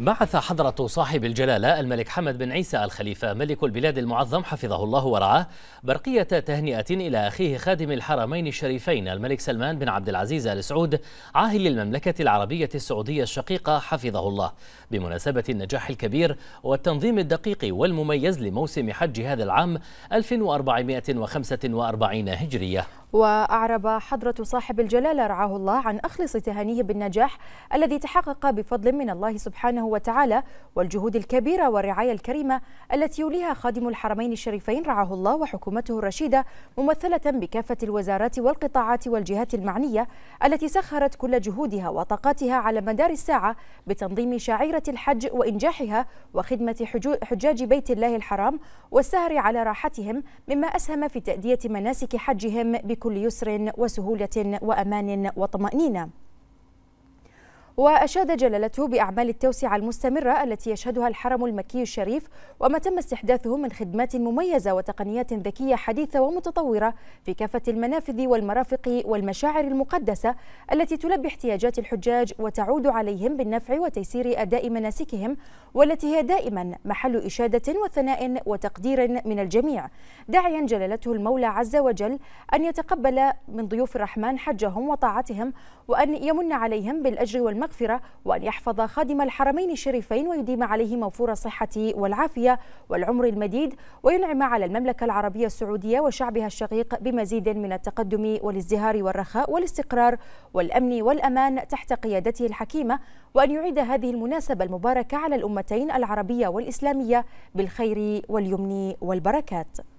بعث حضرة صاحب الجلالة الملك حمد بن عيسى الخليفة ملك البلاد المعظم حفظه الله ورعاه برقية تهنئة إلى أخيه خادم الحرمين الشريفين الملك سلمان بن عبد العزيز آل سعود عاهل المملكة العربية السعودية الشقيقة حفظه الله بمناسبة النجاح الكبير والتنظيم الدقيق والمميز لموسم حج هذا العام 1445 هجرية وأعرب حضرة صاحب الجلالة رعاه الله عن أخلص تهانيه بالنجاح الذي تحقق بفضل من الله سبحانه وتعالى والجهود الكبيرة والرعاية الكريمة التي يوليها خادم الحرمين الشريفين رعاه الله وحكومته الرشيدة ممثلة بكافة الوزارات والقطاعات والجهات المعنية التي سخرت كل جهودها وطاقاتها على مدار الساعة بتنظيم شعيرة الحج وإنجاحها وخدمة حجاج بيت الله الحرام والسهر على راحتهم مما أسهم في تأدية مناسك حجهم بكل بكل يسر وسهولة وأمان وطمأنينة وأشاد جلالته بأعمال التوسعة المستمرة التي يشهدها الحرم المكي الشريف وما تم استحداثه من خدمات مميزة وتقنيات ذكية حديثة ومتطورة في كافة المنافذ والمرافق والمشاعر المقدسة التي تلبي احتياجات الحجاج وتعود عليهم بالنفع وتيسير أداء مناسكهم والتي هي دائما محل إشادة وثناء وتقدير من الجميع داعيا جلالته المولى عز وجل أن يتقبل من ضيوف الرحمن حجهم وطاعتهم وأن يمن عليهم بالأجر والمغفرة المغفرة وأن يحفظ خادم الحرمين الشريفين ويديم عليه موفور الصحة والعافية والعمر المديد وينعم على المملكة العربية السعودية وشعبها الشقيق بمزيد من التقدم والازدهار والرخاء والاستقرار والأمن والأمان تحت قيادته الحكيمة وأن يعيد هذه المناسبة المباركة على الأمتين العربية والإسلامية بالخير واليمن والبركات